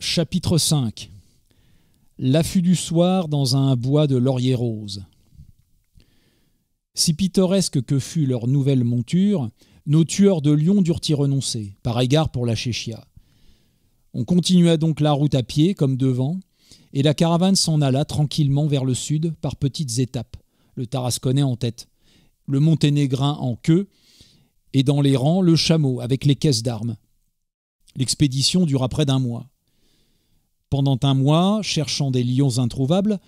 Chapitre 5 L'affût du soir dans un bois de laurier rose. Si pittoresque que fut leur nouvelle monture, nos tueurs de lions durent y renoncer, par égard pour la Chéchia. On continua donc la route à pied, comme devant, et la caravane s'en alla tranquillement vers le sud par petites étapes, le Tarasconnais en tête, le Monténégrin en queue, et dans les rangs le chameau avec les caisses d'armes. L'expédition dura près d'un mois. Pendant un mois, cherchant des lions introuvables,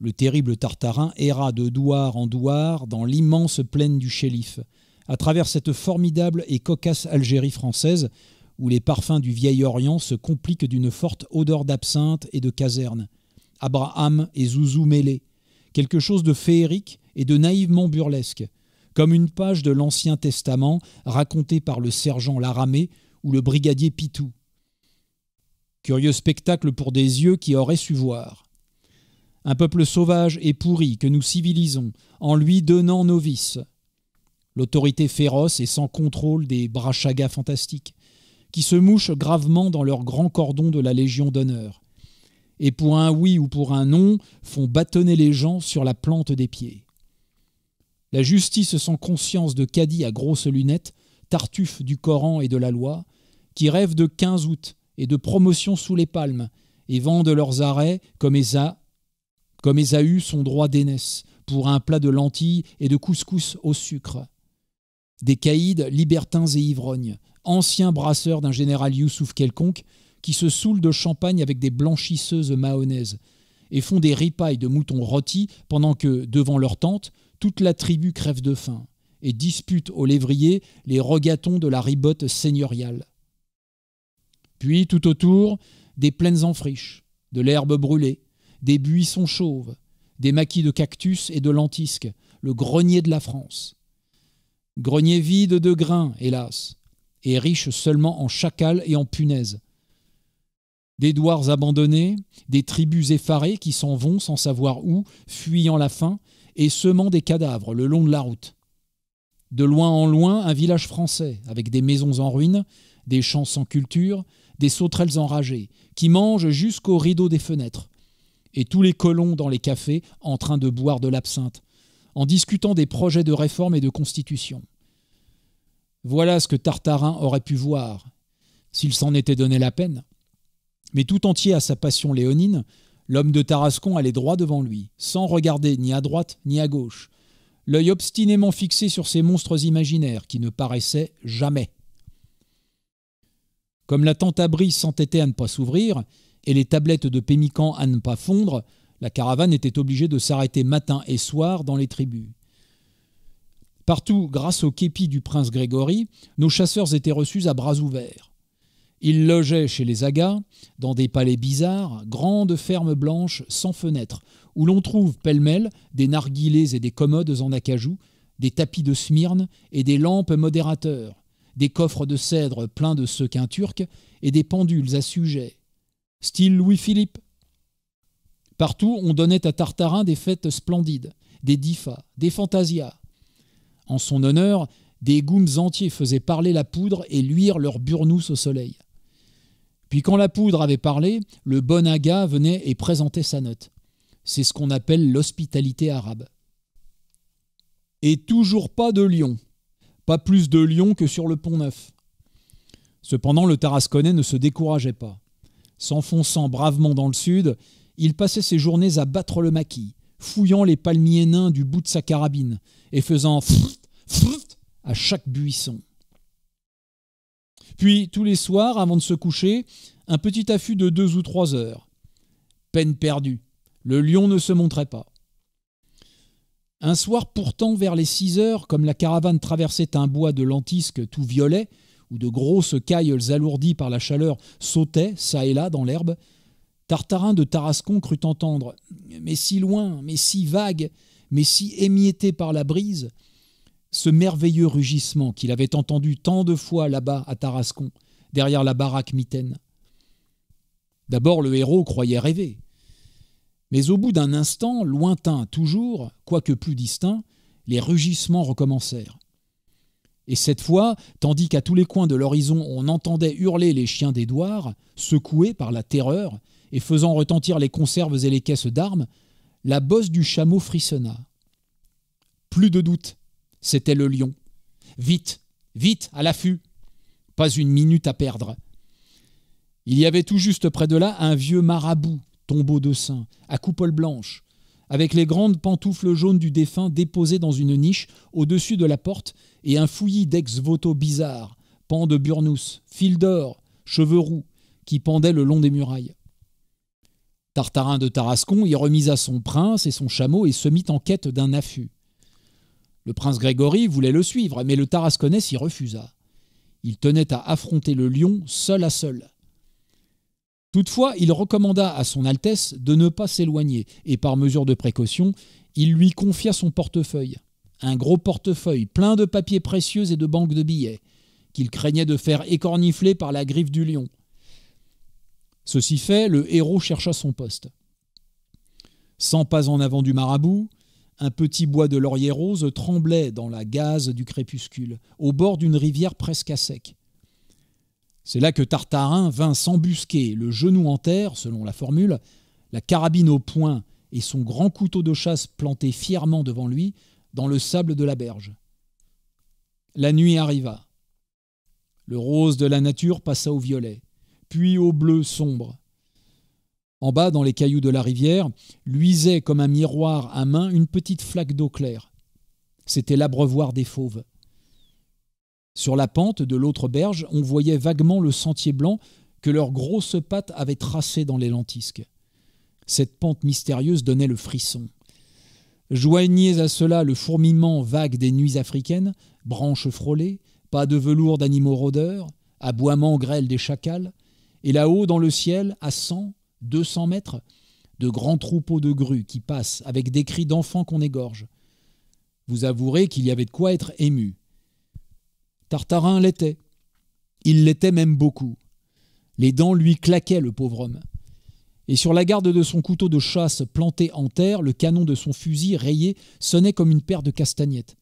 le terrible Tartarin erra de douar en douar dans l'immense plaine du Chélif, à travers cette formidable et cocasse Algérie française, où les parfums du vieil Orient se compliquent d'une forte odeur d'absinthe et de caserne. Abraham et Zouzou mêlés, quelque chose de féerique et de naïvement burlesque, comme une page de l'Ancien Testament racontée par le sergent Laramé ou le brigadier Pitou, Curieux spectacle pour des yeux qui auraient su voir. Un peuple sauvage et pourri que nous civilisons, en lui donnant nos vices. L'autorité féroce et sans contrôle des brachagas fantastiques, qui se mouchent gravement dans leur grand cordon de la Légion d'honneur, et pour un oui ou pour un non font bâtonner les gens sur la plante des pieds. La justice sans conscience de Caddie à grosses lunettes, Tartuffe du Coran et de la loi, qui rêve de 15 août et de promotion sous les palmes, et vendent leurs arrêts comme Esa comme son droit d'aînesse, pour un plat de lentilles et de couscous au sucre. Des caïdes, libertins et ivrognes, anciens brasseurs d'un général Youssouf quelconque, qui se saoulent de champagne avec des blanchisseuses mahonnaises, et font des ripailles de moutons rôti pendant que, devant leur tente, toute la tribu crève de faim, et dispute aux lévriers les regatons de la ribote seigneuriale. Puis tout autour, des plaines en friche, de l'herbe brûlée, des buissons chauves, des maquis de cactus et de lentisques, le grenier de la France. Grenier vide de grains, hélas, et riche seulement en chacals et en punaises. Des douars abandonnés, des tribus effarées qui s'en vont sans savoir où, fuyant la faim, et semant des cadavres le long de la route. De loin en loin, un village français, avec des maisons en ruines, des champs sans culture, des sauterelles enragées, qui mangent jusqu'aux rideaux des fenêtres, et tous les colons dans les cafés en train de boire de l'absinthe, en discutant des projets de réforme et de constitution. Voilà ce que Tartarin aurait pu voir, s'il s'en était donné la peine. Mais tout entier à sa passion léonine, l'homme de Tarascon allait droit devant lui, sans regarder ni à droite ni à gauche, l'œil obstinément fixé sur ces monstres imaginaires qui ne paraissaient jamais. Comme la tente abri s'entêtait à ne pas s'ouvrir, et les tablettes de Pémican à ne pas fondre, la caravane était obligée de s'arrêter matin et soir dans les tribus. Partout, grâce au képi du prince Grégory, nos chasseurs étaient reçus à bras ouverts. Ils logeaient chez les Agas, dans des palais bizarres, grandes fermes blanches sans fenêtres, où l'on trouve pêle-mêle des narguilés et des commodes en acajou, des tapis de Smyrne et des lampes modérateurs, des coffres de cèdre pleins de sequins turcs et des pendules à sujet, style Louis-Philippe. Partout, on donnait à Tartarin des fêtes splendides, des diffas, des fantasias. En son honneur, des goums entiers faisaient parler la poudre et luire leur burnous au soleil. Puis quand la poudre avait parlé, le bon aga venait et présentait sa note. C'est ce qu'on appelle l'hospitalité arabe. Et toujours pas de lion, pas plus de lions que sur le pont Neuf. Cependant, le Tarasconnais ne se décourageait pas. S'enfonçant bravement dans le sud, il passait ses journées à battre le maquis, fouillant les palmiers nains du bout de sa carabine et faisant frut frut à chaque buisson. Puis, tous les soirs, avant de se coucher, un petit affût de deux ou trois heures. Peine perdue. Le lion ne se montrait pas. Un soir pourtant, vers les 6 heures, comme la caravane traversait un bois de lentisques tout violet, où de grosses cailles alourdies par la chaleur sautaient çà et là dans l'herbe, Tartarin de Tarascon crut entendre mais si loin, mais si vague, mais si émietté par la brise, ce merveilleux rugissement qu'il avait entendu tant de fois là-bas à Tarascon, derrière la baraque mitaine. D'abord le héros croyait rêver, mais au bout d'un instant, lointain toujours, quoique plus distinct, les rugissements recommencèrent. Et cette fois, tandis qu'à tous les coins de l'horizon on entendait hurler les chiens d'Édouard, secoués par la terreur et faisant retentir les conserves et les caisses d'armes, la bosse du chameau frissonna. Plus de doute, c'était le lion. Vite, vite, à l'affût. Pas une minute à perdre. Il y avait tout juste près de là un vieux marabout, tombeau de saint, à coupole blanche, avec les grandes pantoufles jaunes du défunt déposées dans une niche au-dessus de la porte et un fouillis d'ex-voto bizarres, pans de burnous, fils d'or, cheveux roux, qui pendaient le long des murailles. Tartarin de Tarascon y remisa son prince et son chameau et se mit en quête d'un affût. Le prince Grégory voulait le suivre, mais le Tarasconnais s'y refusa. Il tenait à affronter le lion seul à seul. Toutefois, il recommanda à son Altesse de ne pas s'éloigner, et par mesure de précaution, il lui confia son portefeuille. Un gros portefeuille plein de papiers précieux et de banques de billets, qu'il craignait de faire écornifler par la griffe du lion. Ceci fait, le héros chercha son poste. Cent pas en avant du marabout, un petit bois de laurier rose tremblait dans la gaze du crépuscule, au bord d'une rivière presque à sec. C'est là que Tartarin vint s'embusquer, le genou en terre, selon la formule, la carabine au poing et son grand couteau de chasse planté fièrement devant lui dans le sable de la berge. La nuit arriva. Le rose de la nature passa au violet, puis au bleu sombre. En bas, dans les cailloux de la rivière, luisait comme un miroir à main une petite flaque d'eau claire. C'était l'abreuvoir des fauves. Sur la pente de l'autre berge, on voyait vaguement le sentier blanc que leurs grosses pattes avaient tracé dans les lentisques. Cette pente mystérieuse donnait le frisson. Joignez à cela le fourmillement vague des nuits africaines, branches frôlées, pas de velours d'animaux rôdeurs, aboiements grêles des chacals, et là-haut dans le ciel, à 100, 200 mètres, de grands troupeaux de grues qui passent avec des cris d'enfants qu'on égorge. Vous avouerez qu'il y avait de quoi être ému. Tartarin l'était. Il l'était même beaucoup. Les dents lui claquaient, le pauvre homme. Et sur la garde de son couteau de chasse planté en terre, le canon de son fusil rayé sonnait comme une paire de castagnettes.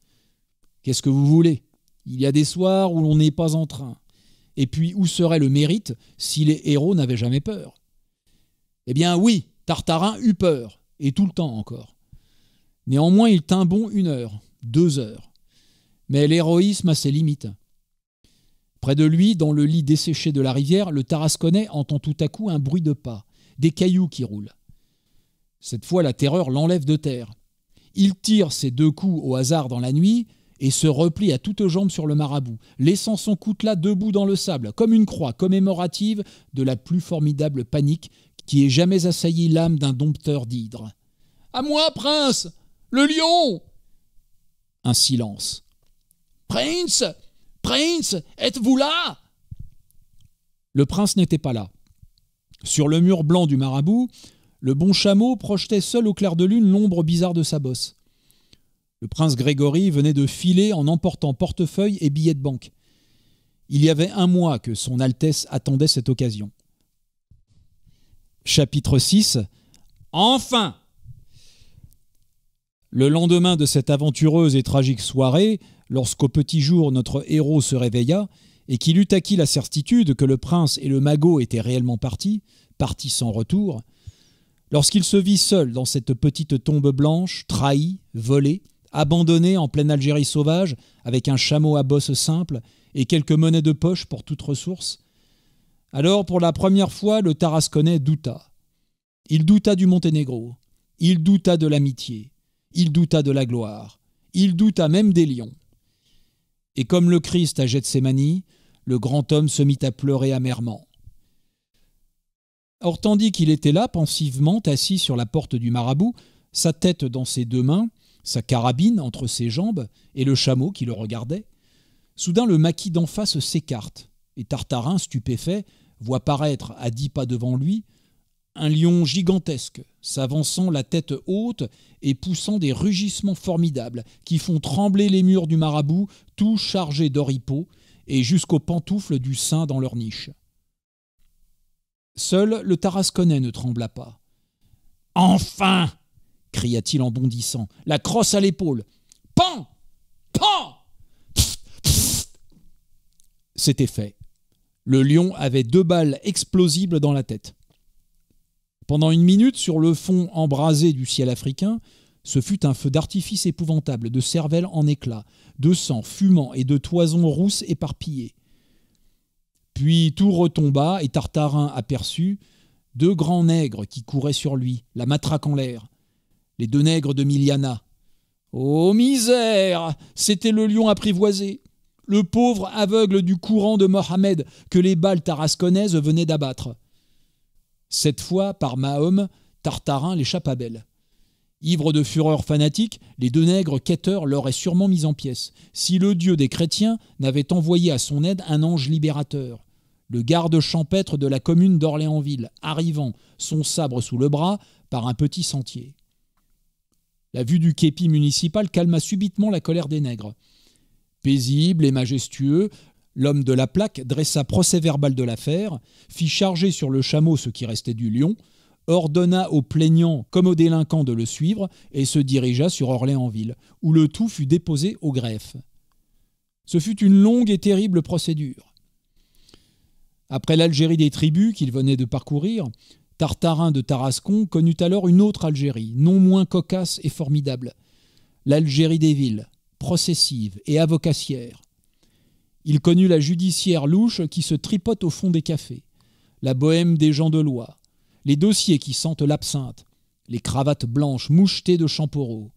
Qu'est-ce que vous voulez Il y a des soirs où l'on n'est pas en train. Et puis où serait le mérite si les héros n'avaient jamais peur Eh bien oui, Tartarin eut peur, et tout le temps encore. Néanmoins, il tint bon une heure, deux heures mais l'héroïsme a ses limites. Près de lui, dans le lit desséché de la rivière, le Tarasconnais entend tout à coup un bruit de pas, des cailloux qui roulent. Cette fois, la terreur l'enlève de terre. Il tire ses deux coups au hasard dans la nuit et se replie à toutes jambes sur le marabout, laissant son coutelas debout dans le sable, comme une croix commémorative de la plus formidable panique qui ait jamais assailli l'âme d'un dompteur d'hydre. À moi, prince Le lion Un silence. Prince, prince, êtes-vous là Le prince n'était pas là. Sur le mur blanc du marabout, le bon chameau projetait seul au clair de lune l'ombre bizarre de sa bosse. Le prince Grégory venait de filer en emportant portefeuille et billets de banque. Il y avait un mois que Son Altesse attendait cette occasion. Chapitre 6 Enfin le lendemain de cette aventureuse et tragique soirée, lorsqu'au petit jour notre héros se réveilla, et qu'il eut acquis la certitude que le prince et le magot étaient réellement partis, partis sans retour, lorsqu'il se vit seul dans cette petite tombe blanche, trahi, volé, abandonné en pleine Algérie sauvage, avec un chameau à bosse simple et quelques monnaies de poche pour toute ressource, alors pour la première fois le Tarasconnais douta. Il douta du Monténégro, il douta de l'amitié, il douta de la gloire, il douta même des lions. Et comme le Christ à Gethsemane, le grand homme se mit à pleurer amèrement. Or, tandis qu'il était là, pensivement, assis sur la porte du marabout, sa tête dans ses deux mains, sa carabine entre ses jambes et le chameau qui le regardait, soudain le maquis d'en face s'écarte, et Tartarin, stupéfait, voit paraître à dix pas devant lui un lion gigantesque, s'avançant la tête haute et poussant des rugissements formidables qui font trembler les murs du marabout, tout chargé d'oripeaux, et jusqu'aux pantoufles du saint dans leur niche. Seul le Tarasconnais ne trembla pas. Enfin cria-t-il en bondissant, la crosse à l'épaule. Pan Pan C'était fait. Le lion avait deux balles explosibles dans la tête. Pendant une minute, sur le fond embrasé du ciel africain, ce fut un feu d'artifice épouvantable, de cervelles en éclats, de sang fumant et de toisons rousses éparpillées. Puis tout retomba et Tartarin aperçut deux grands nègres qui couraient sur lui, la matraque en l'air. Les deux nègres de Miliana. Oh misère C'était le lion apprivoisé, le pauvre aveugle du courant de Mohamed que les balles tarasconnaises venaient d'abattre. Cette fois, par Mahom, Tartarin l'échappe à belle. Ivres de fureur fanatique, les deux nègres quêteurs l'auraient sûrement mis en pièces, si le dieu des chrétiens n'avait envoyé à son aide un ange libérateur. Le garde champêtre de la commune d'Orléansville, arrivant, son sabre sous le bras, par un petit sentier. La vue du képi municipal calma subitement la colère des nègres. Paisible et majestueux, L'homme de la plaque dressa procès-verbal de l'affaire, fit charger sur le chameau ce qui restait du lion, ordonna aux plaignants comme aux délinquants de le suivre et se dirigea sur Orléansville, où le tout fut déposé au greffe. Ce fut une longue et terrible procédure. Après l'Algérie des tribus qu'il venait de parcourir, Tartarin de Tarascon connut alors une autre Algérie, non moins cocasse et formidable, l'Algérie des villes, processive et avocatière. Il connut la judiciaire louche qui se tripote au fond des cafés, la bohème des gens de loi, les dossiers qui sentent l'absinthe, les cravates blanches mouchetées de champoraux.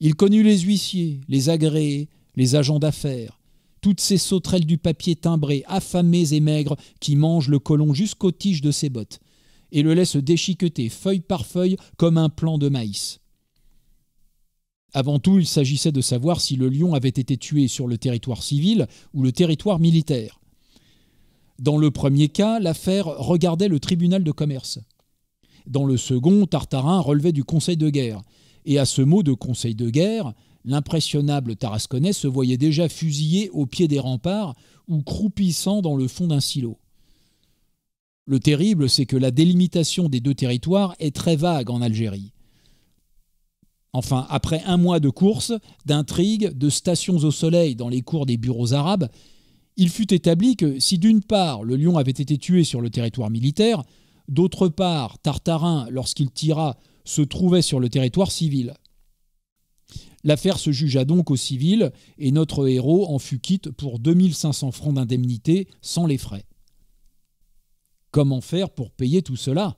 Il connut les huissiers, les agréés, les agents d'affaires, toutes ces sauterelles du papier timbré, affamées et maigres, qui mangent le colon jusqu'aux tiges de ses bottes, et le laissent déchiqueter feuille par feuille comme un plant de maïs. Avant tout, il s'agissait de savoir si le lion avait été tué sur le territoire civil ou le territoire militaire. Dans le premier cas, l'affaire regardait le tribunal de commerce. Dans le second, Tartarin relevait du conseil de guerre. Et à ce mot de conseil de guerre, l'impressionnable Tarasconnais se voyait déjà fusillé au pied des remparts ou croupissant dans le fond d'un silo. Le terrible, c'est que la délimitation des deux territoires est très vague en Algérie. Enfin, après un mois de courses, d'intrigues, de stations au soleil dans les cours des bureaux arabes, il fut établi que si d'une part le lion avait été tué sur le territoire militaire, d'autre part Tartarin, lorsqu'il tira, se trouvait sur le territoire civil. L'affaire se jugea donc au civil et notre héros en fut quitte pour 2500 francs d'indemnité sans les frais. Comment faire pour payer tout cela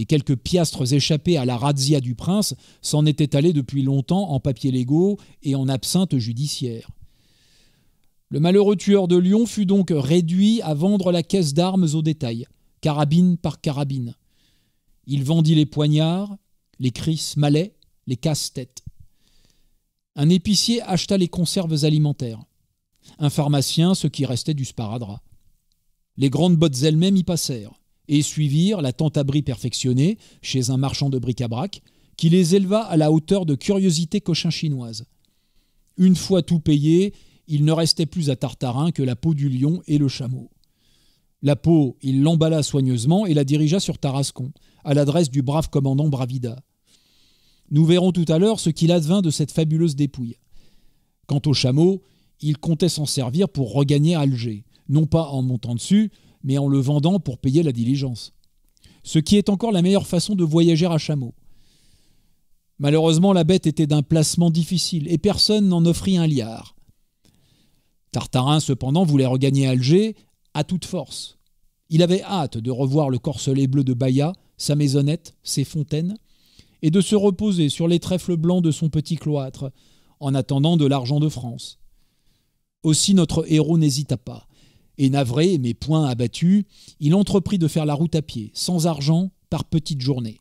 les quelques piastres échappés à la razzia du prince s'en étaient allés depuis longtemps en papier légaux et en absinthe judiciaire. Le malheureux tueur de Lyon fut donc réduit à vendre la caisse d'armes au détail, carabine par carabine. Il vendit les poignards, les cris, malais, les casse-têtes. Un épicier acheta les conserves alimentaires. Un pharmacien ce qui restait du sparadrap. Les grandes bottes elles-mêmes y passèrent et suivirent la tente abri perfectionnée chez un marchand de bric-à-brac, qui les éleva à la hauteur de curiosités cochin chinoise. Une fois tout payé, il ne restait plus à Tartarin que la peau du lion et le chameau. La peau, il l'emballa soigneusement et la dirigea sur Tarascon, à l'adresse du brave commandant Bravida. Nous verrons tout à l'heure ce qu'il advint de cette fabuleuse dépouille. Quant au chameau, il comptait s'en servir pour regagner Alger, non pas en montant dessus, mais en le vendant pour payer la diligence. Ce qui est encore la meilleure façon de voyager à chameau. Malheureusement, la bête était d'un placement difficile et personne n'en offrit un liard. Tartarin, cependant, voulait regagner Alger à toute force. Il avait hâte de revoir le corselet bleu de Baïa, sa maisonnette, ses fontaines, et de se reposer sur les trèfles blancs de son petit cloître, en attendant de l'argent de France. Aussi notre héros n'hésita pas. Et navré, mais point abattu, il entreprit de faire la route à pied, sans argent, par petites journées.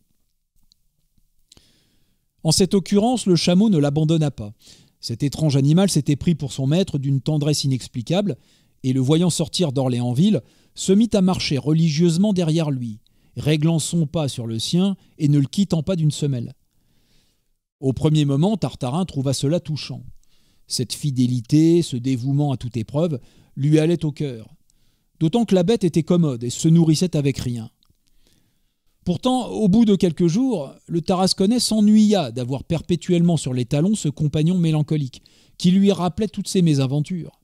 En cette occurrence, le chameau ne l'abandonna pas. Cet étrange animal s'était pris pour son maître d'une tendresse inexplicable, et le voyant sortir d'Orléansville, se mit à marcher religieusement derrière lui, réglant son pas sur le sien et ne le quittant pas d'une semelle. Au premier moment, Tartarin trouva cela touchant cette fidélité, ce dévouement à toute épreuve, lui allait au cœur. D'autant que la bête était commode et se nourrissait avec rien. Pourtant, au bout de quelques jours, le Tarasconnais s'ennuya d'avoir perpétuellement sur les talons ce compagnon mélancolique, qui lui rappelait toutes ses mésaventures.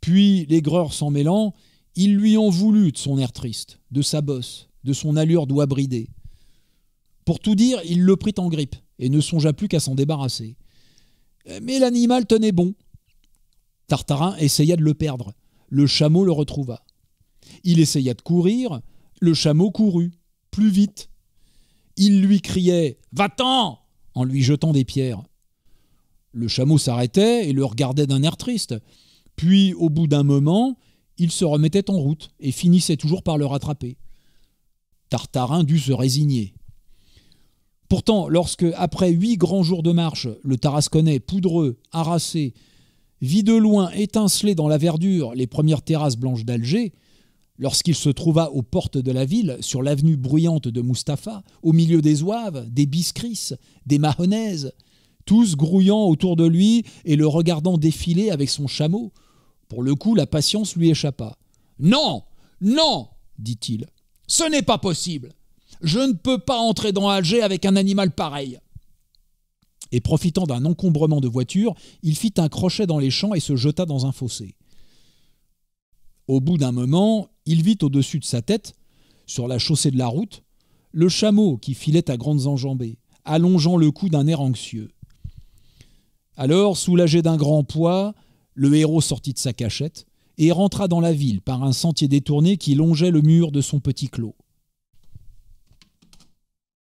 Puis, l'aigreur s'en mêlant, il lui en voulut de son air triste, de sa bosse, de son allure doigt bridée. Pour tout dire, il le prit en grippe et ne songea plus qu'à s'en débarrasser. Mais l'animal tenait bon. Tartarin essaya de le perdre. Le chameau le retrouva. Il essaya de courir. Le chameau courut, plus vite. Il lui criait Va-t'en en lui jetant des pierres. Le chameau s'arrêtait et le regardait d'un air triste. Puis, au bout d'un moment, il se remettait en route et finissait toujours par le rattraper. Tartarin dut se résigner. Pourtant, lorsque, après huit grands jours de marche, le Tarasconnais, poudreux, harassé, vit de loin étinceler dans la verdure les premières terrasses blanches d'Alger, lorsqu'il se trouva aux portes de la ville, sur l'avenue bruyante de Mustapha, au milieu des Oaves, des Biscris, des Mahonnaises, tous grouillant autour de lui et le regardant défiler avec son chameau, pour le coup, la patience lui échappa. Non Non dit-il. Ce n'est pas possible je ne peux pas entrer dans Alger avec un animal pareil. Et profitant d'un encombrement de voitures, il fit un crochet dans les champs et se jeta dans un fossé. Au bout d'un moment, il vit au-dessus de sa tête, sur la chaussée de la route, le chameau qui filait à grandes enjambées, allongeant le cou d'un air anxieux. Alors, soulagé d'un grand poids, le héros sortit de sa cachette et rentra dans la ville par un sentier détourné qui longeait le mur de son petit clos.